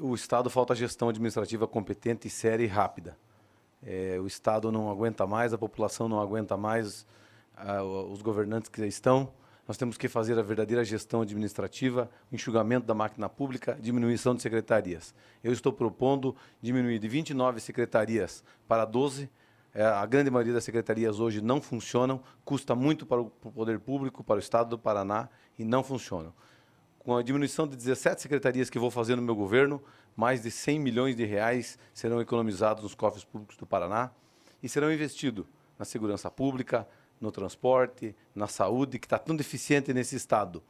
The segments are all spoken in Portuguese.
o Estado falta gestão administrativa competente, séria e rápida. É, o Estado não aguenta mais, a população não aguenta mais, os governantes que estão. Nós temos que fazer a verdadeira gestão administrativa, enxugamento da máquina pública, diminuição de secretarias. Eu estou propondo diminuir de 29 secretarias para 12. É, a grande maioria das secretarias hoje não funcionam, custa muito para o poder público, para o Estado do Paraná e não funcionam com a diminuição de 17 secretarias que vou fazer no meu governo, mais de 100 milhões de reais serão economizados nos cofres públicos do Paraná e serão investidos na segurança pública, no transporte, na saúde, que está tão deficiente nesse Estado.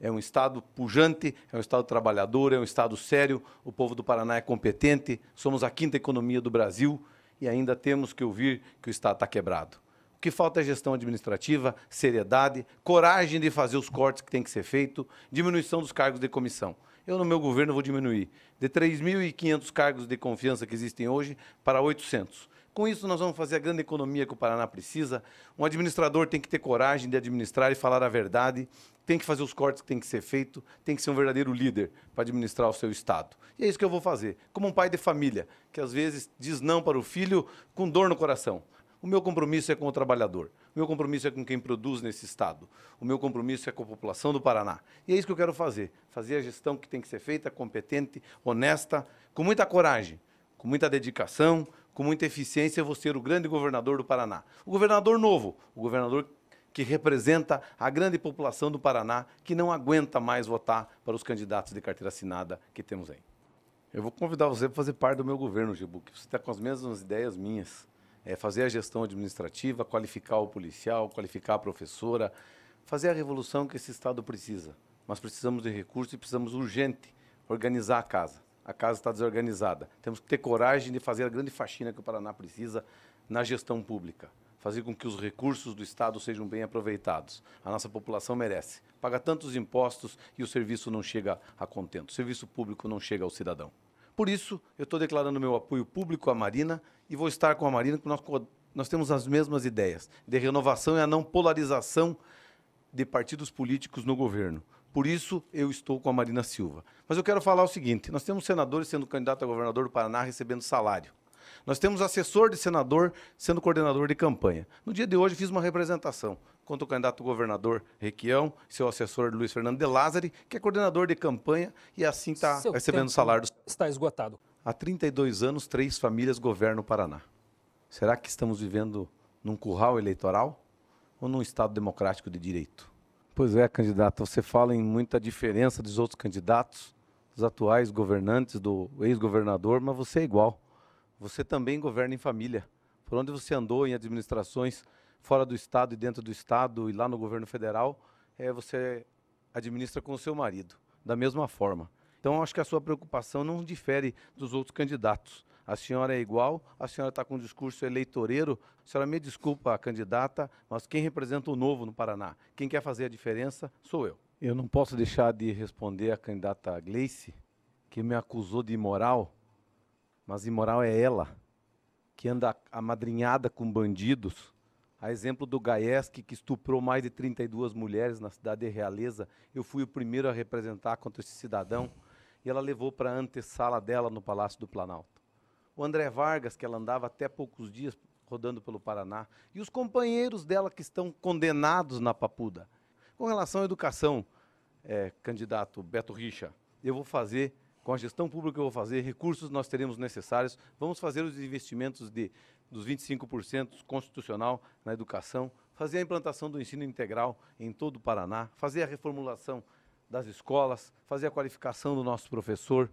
É um Estado pujante, é um Estado trabalhador, é um Estado sério, o povo do Paraná é competente, somos a quinta economia do Brasil e ainda temos que ouvir que o Estado está quebrado. O que falta é gestão administrativa, seriedade, coragem de fazer os cortes que tem que ser feito, diminuição dos cargos de comissão. Eu, no meu governo, vou diminuir de 3.500 cargos de confiança que existem hoje para 800. Com isso, nós vamos fazer a grande economia que o Paraná precisa. Um administrador tem que ter coragem de administrar e falar a verdade, tem que fazer os cortes que tem que ser feito, tem que ser um verdadeiro líder para administrar o seu Estado. E é isso que eu vou fazer, como um pai de família, que às vezes diz não para o filho com dor no coração. O meu compromisso é com o trabalhador. O meu compromisso é com quem produz nesse Estado. O meu compromisso é com a população do Paraná. E é isso que eu quero fazer. Fazer a gestão que tem que ser feita, competente, honesta, com muita coragem, com muita dedicação, com muita eficiência. Eu vou ser o grande governador do Paraná. O governador novo, o governador que representa a grande população do Paraná que não aguenta mais votar para os candidatos de carteira assinada que temos aí. Eu vou convidar você para fazer parte do meu governo, Gibu, que você está com as mesmas ideias minhas é, fazer a gestão administrativa, qualificar o policial, qualificar a professora, fazer a revolução que esse Estado precisa. Mas precisamos de recursos e precisamos urgente organizar a casa. A casa está desorganizada. Temos que ter coragem de fazer a grande faxina que o Paraná precisa na gestão pública. Fazer com que os recursos do Estado sejam bem aproveitados. A nossa população merece. Paga tantos impostos e o serviço não chega a contento. O serviço público não chega ao cidadão. Por isso, eu estou declarando meu apoio público à Marina e vou estar com a Marina, porque nós, nós temos as mesmas ideias de renovação e a não polarização de partidos políticos no governo. Por isso, eu estou com a Marina Silva. Mas eu quero falar o seguinte: nós temos senadores sendo candidato a governador do Paraná recebendo salário. Nós temos assessor de senador sendo coordenador de campanha. No dia de hoje, fiz uma representação contra o candidato governador Requião, seu assessor Luiz Fernando de Lázari, que é coordenador de campanha e assim está recebendo salário. Está esgotado. Há 32 anos, três famílias governam o Paraná. Será que estamos vivendo num curral eleitoral ou num Estado democrático de direito? Pois é, candidato, você fala em muita diferença dos outros candidatos, dos atuais governantes, do ex-governador, mas você é igual. Você também governa em família. Por onde você andou em administrações fora do Estado e dentro do Estado e lá no governo federal, é, você administra com o seu marido, da mesma forma. Então, acho que a sua preocupação não difere dos outros candidatos. A senhora é igual, a senhora está com um discurso eleitoreiro. A senhora me desculpa, candidata, mas quem representa o novo no Paraná? Quem quer fazer a diferença sou eu. Eu não posso deixar de responder à candidata Gleice, que me acusou de imoral, mas imoral é ela, que anda amadrinhada com bandidos. A exemplo do Gaesc, que estuprou mais de 32 mulheres na cidade de Realeza, eu fui o primeiro a representar contra esse cidadão e ela levou para a antessala dela no Palácio do Planalto. O André Vargas, que ela andava até poucos dias rodando pelo Paraná, e os companheiros dela que estão condenados na Papuda. Com relação à educação, é, candidato Beto Richa, eu vou fazer, com a gestão pública eu vou fazer, recursos nós teremos necessários, vamos fazer os investimentos de, dos 25% constitucional na educação, fazer a implantação do ensino integral em todo o Paraná, fazer a reformulação das escolas, fazer a qualificação do nosso professor,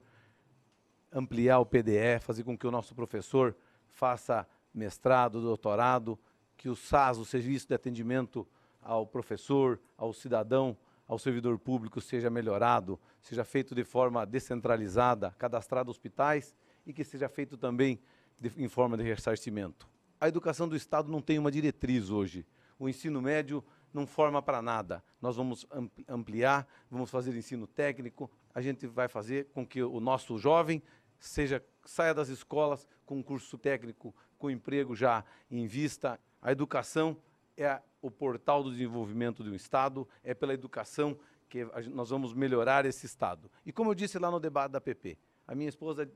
ampliar o PDE, fazer com que o nosso professor faça mestrado, doutorado, que o SAS, o Serviço de Atendimento ao Professor, ao Cidadão, ao servidor público seja melhorado, seja feito de forma descentralizada, cadastrado hospitais e que seja feito também de, em forma de ressarcimento. A educação do Estado não tem uma diretriz hoje. O ensino médio não forma para nada. Nós vamos ampliar, vamos fazer ensino técnico, a gente vai fazer com que o nosso jovem seja saia das escolas com curso técnico, com emprego já em vista. A educação é o portal do desenvolvimento de um Estado, é pela educação que nós vamos melhorar esse Estado. E como eu disse lá no debate da PP, a minha esposa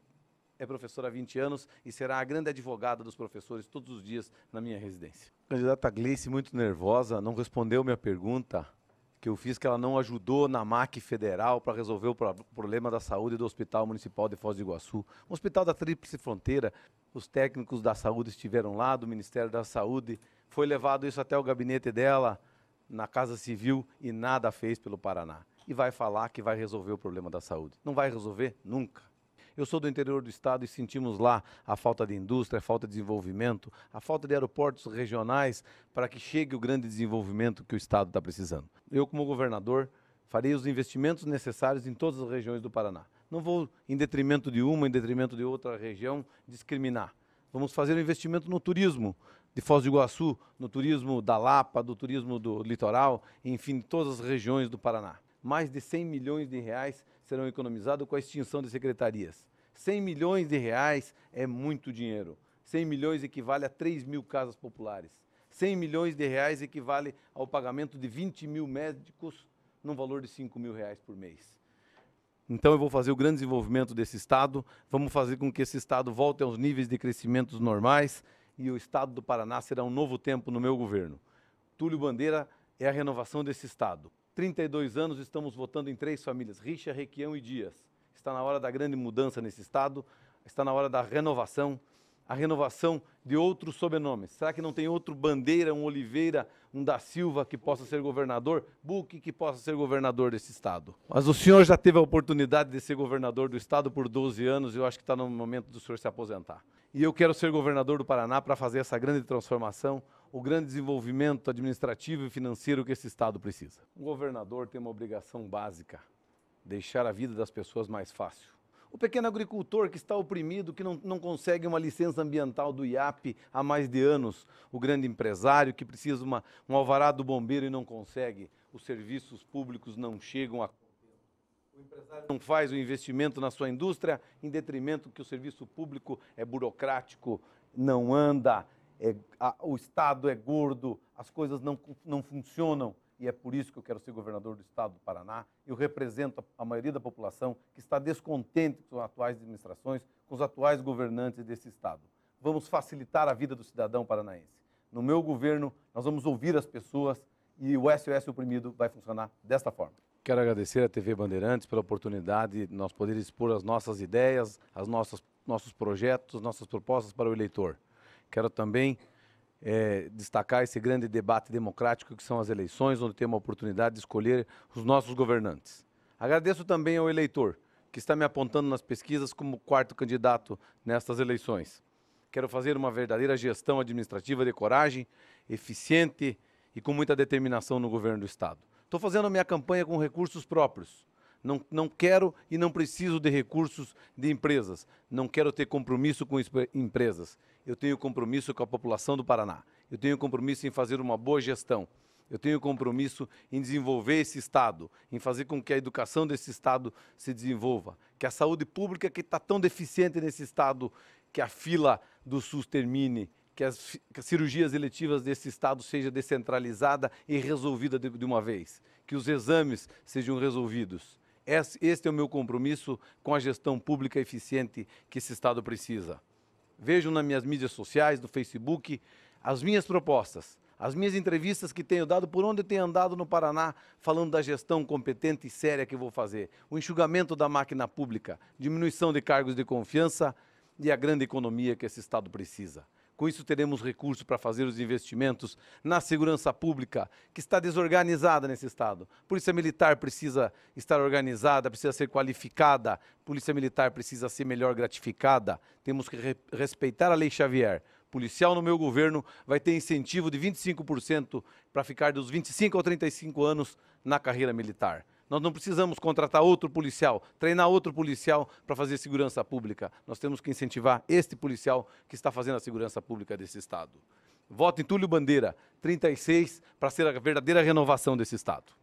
é professora há 20 anos e será a grande advogada dos professores todos os dias na minha residência. Candidata Gleice, muito nervosa, não respondeu minha pergunta que eu fiz que ela não ajudou na MAC federal para resolver o problema da saúde do Hospital Municipal de Foz do Iguaçu. O Hospital da Tríplice Fronteira, os técnicos da saúde estiveram lá, do Ministério da Saúde, foi levado isso até o gabinete dela, na Casa Civil, e nada fez pelo Paraná. E vai falar que vai resolver o problema da saúde. Não vai resolver nunca. Eu sou do interior do estado e sentimos lá a falta de indústria, a falta de desenvolvimento, a falta de aeroportos regionais para que chegue o grande desenvolvimento que o estado está precisando. Eu, como governador, farei os investimentos necessários em todas as regiões do Paraná. Não vou, em detrimento de uma, em detrimento de outra região, discriminar. Vamos fazer um investimento no turismo, de Foz do Iguaçu, no turismo da Lapa, do turismo do litoral, enfim, todas as regiões do Paraná. Mais de 100 milhões de reais serão economizados com a extinção de secretarias. 100 milhões de reais é muito dinheiro. 100 milhões equivale a 3 mil casas populares. 100 milhões de reais equivale ao pagamento de 20 mil médicos num valor de 5 mil reais por mês. Então eu vou fazer o grande desenvolvimento desse Estado, vamos fazer com que esse Estado volte aos níveis de crescimento normais e o Estado do Paraná será um novo tempo no meu governo. Túlio Bandeira é a renovação desse Estado. 32 anos, estamos votando em três famílias, Richa, Requião e Dias. Está na hora da grande mudança nesse Estado, está na hora da renovação, a renovação de outros sobrenomes. Será que não tem outro Bandeira, um Oliveira, um da Silva que possa ser governador? Buque que possa ser governador desse Estado. Mas o senhor já teve a oportunidade de ser governador do Estado por 12 anos e eu acho que está no momento do senhor se aposentar. E eu quero ser governador do Paraná para fazer essa grande transformação o grande desenvolvimento administrativo e financeiro que esse Estado precisa. O governador tem uma obrigação básica: deixar a vida das pessoas mais fácil. O pequeno agricultor que está oprimido, que não, não consegue uma licença ambiental do IAP há mais de anos. O grande empresário que precisa uma, um alvará do bombeiro e não consegue. Os serviços públicos não chegam a. O empresário não faz o investimento na sua indústria em detrimento que o serviço público é burocrático, não anda, é, a, o Estado é gordo, as coisas não, não funcionam e é por isso que eu quero ser governador do Estado do Paraná. Eu represento a maioria da população que está descontente com as atuais administrações, com os atuais governantes desse Estado. Vamos facilitar a vida do cidadão paranaense. No meu governo, nós vamos ouvir as pessoas e o SOS Oprimido vai funcionar desta forma. Quero agradecer à TV Bandeirantes pela oportunidade de nós poder expor as nossas ideias, as nossas, nossos projetos, nossas propostas para o eleitor. Quero também é, destacar esse grande debate democrático que são as eleições, onde temos a oportunidade de escolher os nossos governantes. Agradeço também ao eleitor, que está me apontando nas pesquisas como quarto candidato nestas eleições. Quero fazer uma verdadeira gestão administrativa de coragem, eficiente e com muita determinação no governo do Estado. Estou fazendo a minha campanha com recursos próprios, não, não quero e não preciso de recursos de empresas. Não quero ter compromisso com empresas. Eu tenho compromisso com a população do Paraná. Eu tenho compromisso em fazer uma boa gestão. Eu tenho compromisso em desenvolver esse Estado, em fazer com que a educação desse Estado se desenvolva, que a saúde pública, que está tão deficiente nesse Estado, que a fila do SUS termine, que as, que as cirurgias eletivas desse Estado seja descentralizada e resolvida de, de uma vez, que os exames sejam resolvidos. Este é o meu compromisso com a gestão pública eficiente que esse Estado precisa. Vejam nas minhas mídias sociais, no Facebook, as minhas propostas, as minhas entrevistas que tenho dado, por onde tenho andado no Paraná, falando da gestão competente e séria que vou fazer, o enxugamento da máquina pública, diminuição de cargos de confiança e a grande economia que esse Estado precisa. Com isso, teremos recurso para fazer os investimentos na segurança pública, que está desorganizada nesse Estado. Polícia Militar precisa estar organizada, precisa ser qualificada, Polícia Militar precisa ser melhor gratificada. Temos que re respeitar a Lei Xavier policial no meu governo vai ter incentivo de 25% para ficar dos 25 aos 35 anos na carreira militar. Nós não precisamos contratar outro policial, treinar outro policial para fazer segurança pública. Nós temos que incentivar este policial que está fazendo a segurança pública desse Estado. Voto em Túlio Bandeira, 36, para ser a verdadeira renovação desse Estado.